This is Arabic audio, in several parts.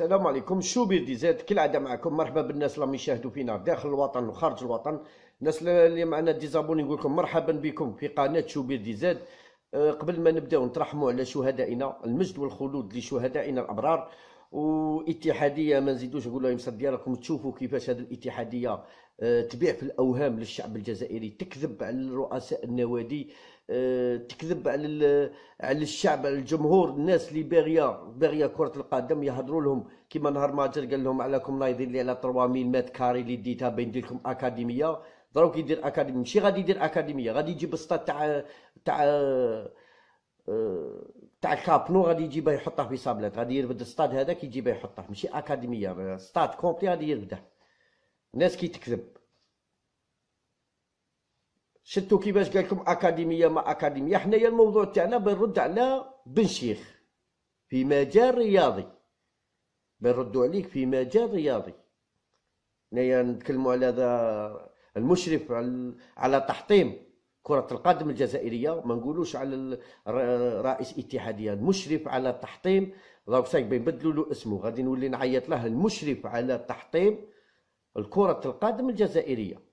السلام عليكم شو زاد كل كالعادة معكم مرحبا بالناس اللي يشاهدوا فينا داخل الوطن وخارج الوطن الناس اللي معنا ديزابوني نقول لكم مرحبا بكم في قناة شو بيردي زاد أه، قبل ما نبداو نترحموا على شهدائنا المجد والخلود لشهدائنا الابرار واتحاديه ما نزيدوش نقول لهم ديالكم تشوفوا كيفاش هذه الاتحاديه أه، تبيع في الاوهام للشعب الجزائري تكذب على رؤساء النوادي آه، تكذب على على الشعب على الجمهور الناس اللي باغيه باغيه كره القدم يهضروا لهم كيما نهار ما قال لهم عليكم نايضين لي على 3000 مات كاري اللي ديتها بين لكم اكاديميه دروك يدير اكاديميه ماشي غادي يدير اكاديميه غادي يجيب سطات تاع تاع آه، تاع كابنو غادي يجيبها يحطها في صابلات غادي يربد الستاد هذاك يجيبها يحطها ماشي اكاديميه ستاد كومبلي غادي يربده الناس كي تكذب شتو كيفاش قال لكم اكاديميه ما اكاديميه حنايا الموضوع تاعنا بنرد على بن شيخ في مجال رياضي بنردوا عليك في مجال رياضي حنايا نتكلموا على هذا المشرف على تحطيم كرة القدم الجزائرية ما نقولوش على رئيس اتحادية المشرف على تحطيم دونك ساك بنبدلوا له اسمه غادي نولي نعيط له المشرف على تحطيم كرة القدم الجزائرية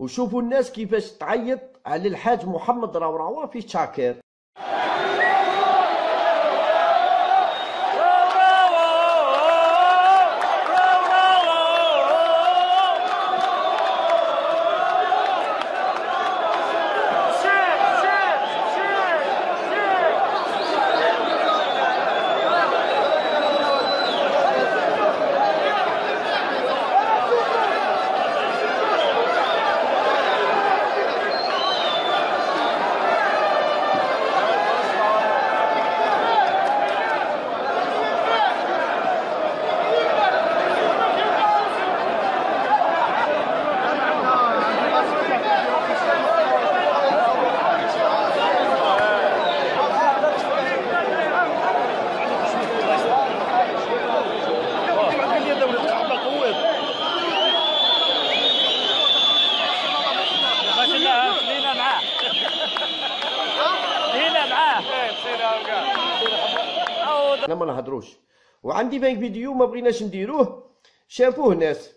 وشوفوا الناس كيفاش تعيط على الحاج محمد راورعوا في شاكر ما نهضروش وعندي بانك فيديو ما بغيناش نديروه شافوه ناس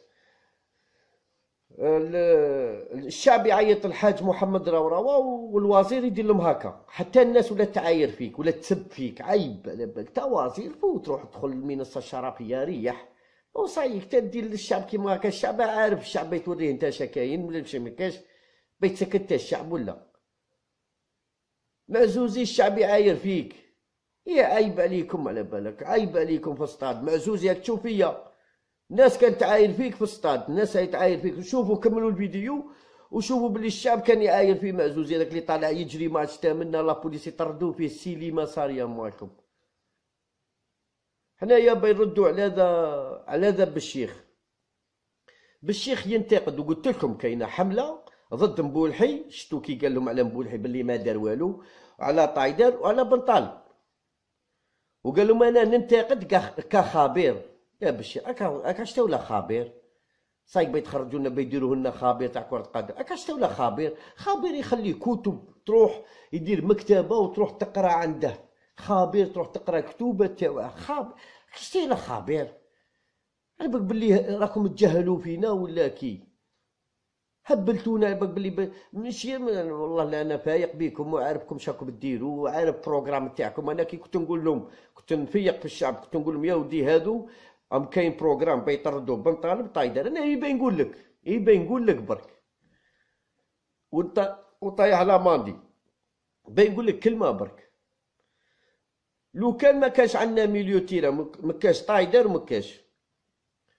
الشعب يعيط الحاج محمد راوراو والوزير يدير لهم هكا حتى الناس ولا تعاير فيك ولا تسب فيك عيب على بالك تا وزير فوت روح ادخل المنصه الشرفيه ريح وصايك تا دير للشعب كيما هكا الشعب عارف الشعب بيتوريه انت شكاين ولا ماشي مكاش بيتسكت الشعب ولا معزوزي الشعب يعاير فيك يا عيب عليكم على بالك عيب عليكم في الصطاد معزوز ياك تشوف فيا الناس كانت تعاير فيك في الصطاد الناس تعاير فيك شوفوا كملوا الفيديو وشوفوا بلي الشعب كان يعاير فيه معزوز هذاك اللي طالع يجري ما تامنا لا بوليس يطردو فيه سيلي ما صار يا مالكم حنايا بيردوا على ذا على ذا بالشيخ بالشيخ ينتقد وقلت لكم كاينه حمله ضد مبولحي شتو كي قال لهم على مبولحي بلي ما دار والو على طايدر وعلى بنطال وقال لهم انا ننتقد كخبير يا بشي اكاش ولا خبير صايب يتخرجوا لنا بيديروا لنا خبير تاع كره قدم اكاش ولا خبير خبير يخلي كتب تروح يدير مكتبه وتروح تقرا عنده خبير تروح تقرا كتبه تاعو خاب كاش خابير خبير على بالك بلي راكم تجهلوا فينا ولا كي هبلتونا باللي ماشي والله لا انا فايق بكم وعارفكم شاكم ديروا وعارف البروغرام تاعكم انا كي كنت نقول لهم كنت نفيق في الشعب كنت نقول لهم يا ودي هادو ام كاين بروغرام بن بنطالب طايدر انا يبين نقول لك يبين نقول لك برك وانت وطايح على ماندي بين نقول لك كلمه برك لو كان ما كانش عندنا ميليو تيرا ما كانش طايدر ما كانش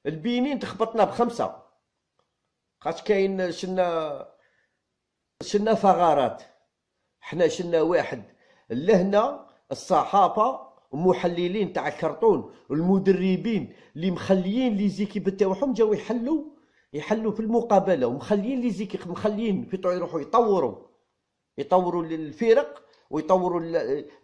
البينين تخبطنا بخمسه خاطش كاين شنا شنا ثغرات حنا شنا واحد لهنا الصحافه المحللين تاع الكرتون المدربين اللي مخليين لي زيكيب تاعهم جاو يحلوا يحلوا في المقابله ومخليين لي زيكيب مخليين في يروحوا يطوروا يطوروا الفرق ويطوروا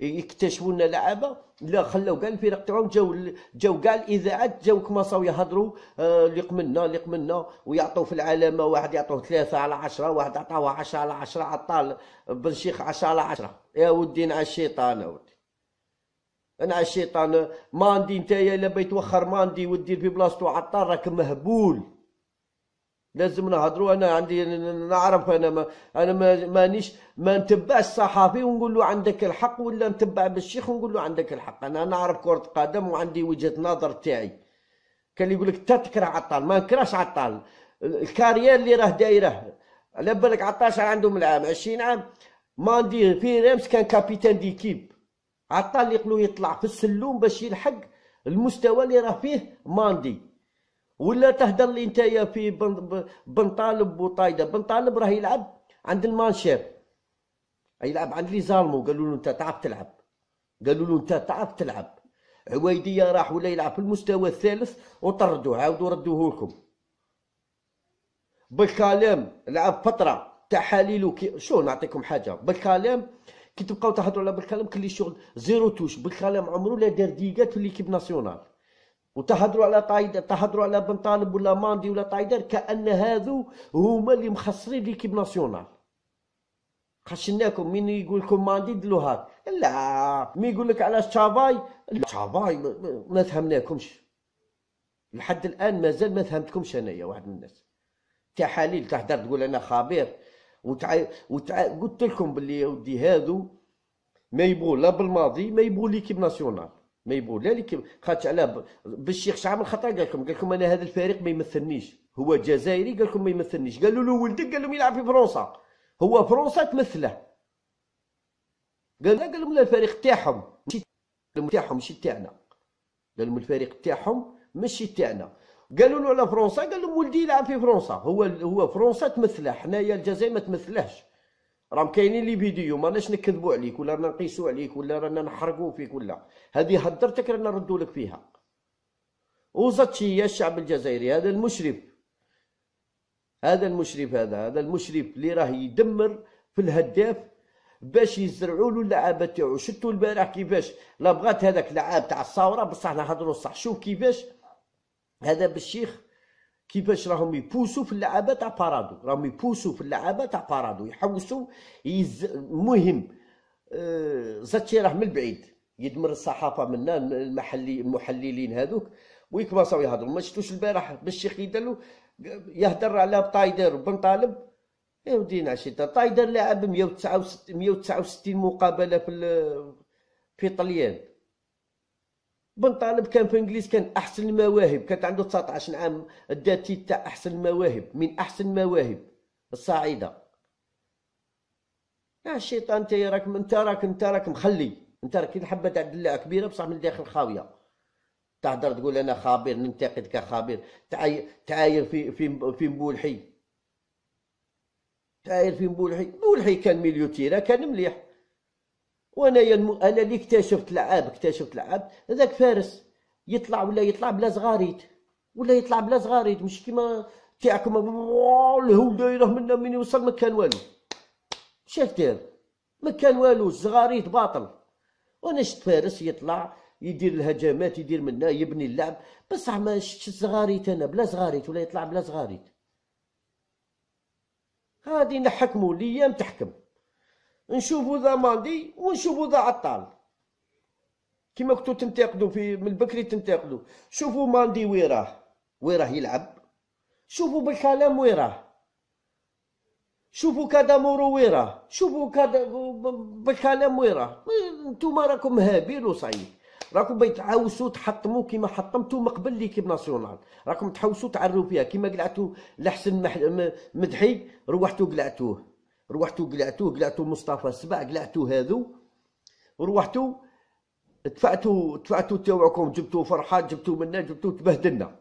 يكتشفوا لنا لعابه لا خلاو كاع الفرق تاعهم جاو جاو كاع الاذاعات جاو كماصاو يهضروا اللي آه، قمنا اللي قمنا ويعطوا في العلامه واحد يعطوه ثلاثه على عشرة واحد عطاه عشرة على عشرة عطال بن شيخ عشرة على عشرة يا ودي نع الشيطان ودي نع الشيطان ماندي نتايا الا بيتوخر ماندي ودير في بلاصتو عطال راك مهبول لازم نهضروا انا عندي نعرف انا ما انا مانيش ما نتبعش الصحافي ونقول له عندك الحق ولا نتبع بالشيخ ونقول له عندك الحق انا نعرف كره قدم وعندي وجهه نظر تاعي كان يقول لك تكره عطال ما نكرهش عطال الكاريير اللي راه دايره على بالك شحال عندهم العام 20 عام ماندي في رامس كان كابيتان ديكيب عطال يقلو يطلع في السلوم باش يلحق المستوى اللي راه فيه ماندي ولا تهدر لي نتايا في بن طالب وطايده بن طالب راه يلعب عند المانشير يلعب عند لي زالمو قالوا له انت تعرف تلعب قالوا له انت تعرف تلعب عويديه راح ولا يلعب في المستوى الثالث وطردوه عاودوا ردوه لكم بالكلام لعب فتره تحاليل كي شو نعطيكم حاجه بالكلام كي تبقاو تهضروا على بالكلام كلي شغل زيرو توش بالكلام عمره لا دار ديكات في ليكيب ناسيونال وتحضروا على طايدر تحضروا على بن طالب ولا ماندي ولا طايدر كان هذو هما اللي مخسرين ليكيب ناسيونال خشناكم من يقول لكم ماندي دلو هاك لا مين يقول لك على شافاي لا شافاي ما فهمناكمش لحد الان مازال ما فهمتكمش انايا واحد من الناس تحاليل تهضر تقول انا خبير وتع... وتع... قلت لكم باللي ودي هادو ما يبغوا لا بالماضي ما يبغوا ليكيب ناسيونال ما يبغوا لا لك خاطش على بالشيخ شعب الخطر قال لكم قال لكم انا هذا الفريق ما يمثلنيش هو جزائري قال لكم ما يمثلنيش قالوا له ولدك قال لهم يلعب في فرنسا هو فرنسا تمثله قال لهم لا الفريق تاعهم ماشي تاعهم ماشي تاعنا قال لهم الفريق تاعهم ماشي تاعنا قالوا له على فرنسا قال لهم ولدي يلعب في فرنسا هو هو فرنسا تمثله حنايا الجزائر ما تمثلهش راهم كاينين لي فيديو ماناش نكذبوا عليك ولا رانا نقيسوا عليك ولا رانا نحرقوا فيك ولا هذه هدرتك رانا نردوا لك فيها وزاتشي يا الشعب الجزائري هذا المشرف هذا المشرف هذا هذا المشرف اللي راه يدمر في الهداف باش يزرعوا له اللعابه تاعو شفتوا البارح كيفاش لا بغات هذاك اللعاب تاع الصوره بصح نهضروا صح شوف كيفاش هذا بالشيخ كيفاش راهم يبوسوا في اللعابه تاع بارادو راهم يبوسوا في اللعابه تاع بارادو يحوسوا يز... مهم أه، زاتشي راه من البعيد يدمر الصحافه منا المحلي المحللين هذوك ويكباصاو يهضروا ما شفتوش البارح بالشيخ يدلو يهضر على طايدر بن طالب يا ودينا شتا طايدر لاعب 169 169 مقابله في في طليان بن طالب كان في انجليز كان احسن المواهب كانت عنده 19 عام داتي تاع احسن المواهب من احسن المواهب الصاعده يا الشيطان انت راك انت راك انت راك مخلي انت راك حبه تاع دلاء كبيره بصح من الداخل خاويه تهدر تقول انا خبير ننتقد كخبير تعاير تعاير في في في مبولحي تعاير في مبولحي مبولحي كان مليو كان مليح وانا انا اللي اكتشفت لعاب اكتشفت لعاب هذاك فارس يطلع ولا يطلع بلا زغاريد ولا يطلع بلا زغاريد مش كيما تاعكم الهو دايره منا من يوصل ما كان والو شاف داير ما كان والو الزغاريد باطل وانا شفت فارس يطلع يدير الهجمات يدير منا يبني اللعب بصح ما شفتش الزغاريت انا بلا زغاريت ولا يطلع بلا زغاريت هادي نحكموا الايام تحكم نشوفوا ذا ماندي ونشوفوا ذا عطال كما كنتو تنتقدوا في من بكري تنتقدوا شوفوا ماندي وين راه وين راه يلعب شوفوا بالكلام وين راه شوفوا كذا مورو وين راه شوفوا كذا بالكلام وين راه نتوما راكم هابيل وصعيب راكم بيتعاوسوا تحطموا كيما حطمتوا من قبل ليكيب ناسيونال راكم تحوسوا تعروا فيها كيما قلعتوا لحسن مدحي روحتوا قلعتوه روحتو قلعتو قلعتو مصطفى السبع قلعتو هذو روحتو دفعتو دفعتو تاوعكم جبتو فرحات جبتو منا جبتو تبهدلنا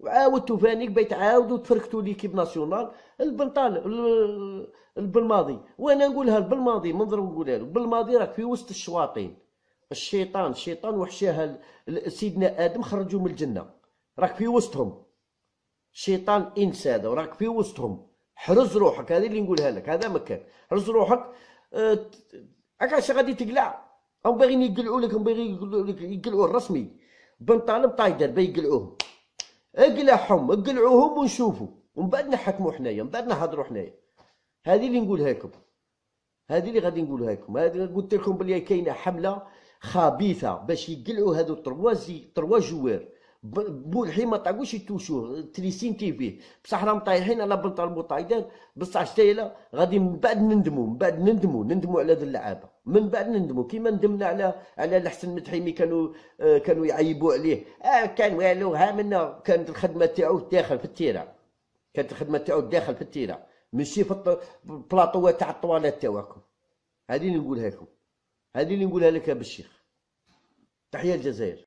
وعاودتو فانيك بيت عاودو تفركتو ليكيب ناسيونال البنطال البلماضي وانا نقولها البلماضي منظر نقولها له بالماضي راك في وسط الشواطين الشيطان الشيطان وحشاها سيدنا ادم خرجوا من الجنه راك في وسطهم شيطان انس هذا وراك في وسطهم حرز روحك هذه اللي نقولها لك هذا مكان حرز روحك عكاش آه، غادي تقلع او باغيين يقلعوا لك باغي باغيين يقلعوا لك يقلعوا الرسمي بن طالب طايدر باغي يقلعوهم اقلعهم اقلعوهم ونشوفوا ومن بعد نحكموا حنايا من بعد نهضروا حنايا هذه اللي نقولها لكم هذه اللي غادي نقولها لكم هذه قلت لكم بلي كاينه حمله خبيثه باش يقلعوا هذو التروا زي جوار بولحي ما طاقوش يتوشوه تريسين تي فيه بصح راهم طايحين على بنط المطايدان بصح شتايله غادي من بعد نندموا من بعد نندموا نندموا على هذه اللعابه من بعد نندموا كيما ندمنا على على الحسن متحيمي كانوا آه كانوا يعيبوا عليه آه كان والو ها منا كانت الخدمه تاعو داخل في التيره كانت الخدمه تاعو داخل في التيره ماشي في البلاطو تاع الطوالات تاعكم هذه اللي نقولها لكم هذه اللي نقولها لك يا بالشيخ تحيه الجزائر